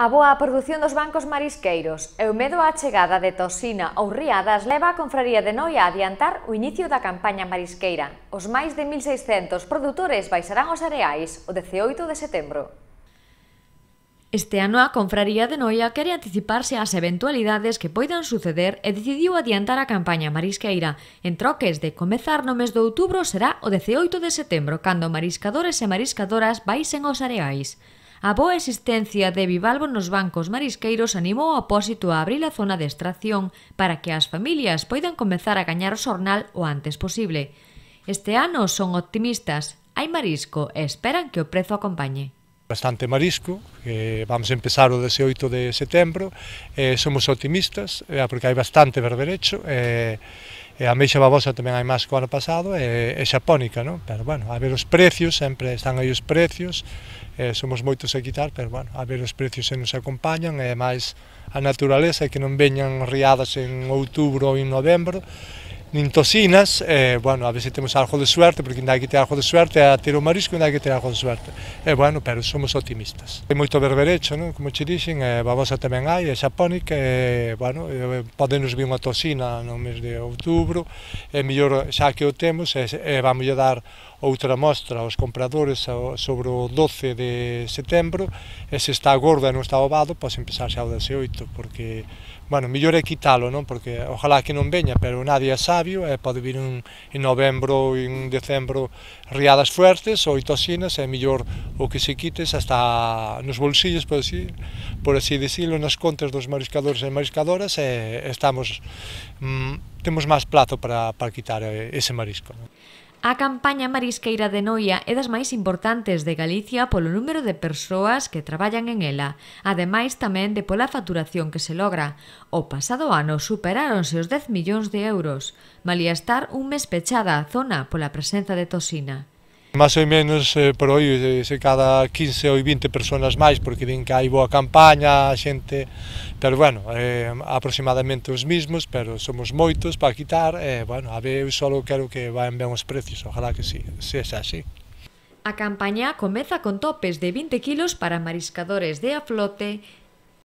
A boa produción dos bancos marisqueiros e o medo á chegada de toxina ou riadas leva a Confraría de Noia a adiantar o inicio da campaña marisqueira. Os máis de 1.600 produtores baixarán os areais o 18 de setembro. Este ano a Confraría de Noia quere anticiparse ás eventualidades que poidan suceder e decidiu adiantar a campaña marisqueira. En troques de comezar no mes de outubro será o 18 de setembro, cando mariscadores e mariscadoras baixen aos areais. A boa existencia de bivalvo nos bancos marisqueiros animou o apósito a abrir a zona de extracción para que as familias poidan comezar a gañar o xornal o antes posible. Este ano son optimistas, hai marisco e esperan que o prezo acompañe bastante marisco, que vamos a empezar o 18 de setembro, eh, somos optimistas, eh, porque hai bastante berberecho, eh, e a meixa babosa tamén hai máis que o ano pasado, e, e xapónica, non? Pero, bueno, a ver os precios, sempre están aí os precios, e, somos moitos a quitar, pero, bueno, a ver os precios se nos acompañan, e máis a naturaleza, que non veñan riadas en outubro ou en novembro, nin tocinas, eh, bueno, a veces temos algo de suerte, porque ainda hai que ter algo de suerte, a ter o marisco ainda hai que ter algo de suerte. E eh, bueno, pero somos optimistas. Hai moito berberecho, non? como che dixen, e, eh, babosa tamén hai, é xapónica, e, eh, bueno, e, eh, pode nos vir unha tocina no mes de outubro, é mellor xa que o temos, e, e vamos dar outra mostra aos compradores sobre o 12 de setembro e se está gordo e non está ovado pode empezar xa o 18 porque, bueno, mellor é quitalo non? porque ojalá que non veña pero nadie é sabio e pode vir un, en novembro ou en decembro riadas fuertes ou toxinas é mellor o que se quites hasta nos bolsillos por así, por así dicilo nas contas dos mariscadores e mariscadoras e estamos mm, temos máis plazo para, para quitar eh, ese marisco non? A campaña marisqueira de Noia é das máis importantes de Galicia polo número de persoas que traballan en ela, ademais tamén de pola facturación que se logra. O pasado ano superáronse os 10 millóns de euros, malia estar un mes pechada a zona pola presenza de toxina. Más ou menos, eh, por hoy, eh, se cada 15 ou 20 personas máis, porque ven que hai boa campaña, xente... Pero, bueno, eh, aproximadamente os mismos, pero somos moitos para quitar, eh, bueno, a ver, eu só quero que vayan ben os precios, ojalá que sí, se xa así. A campaña comeza con topes de 20 kilos para mariscadores de aflote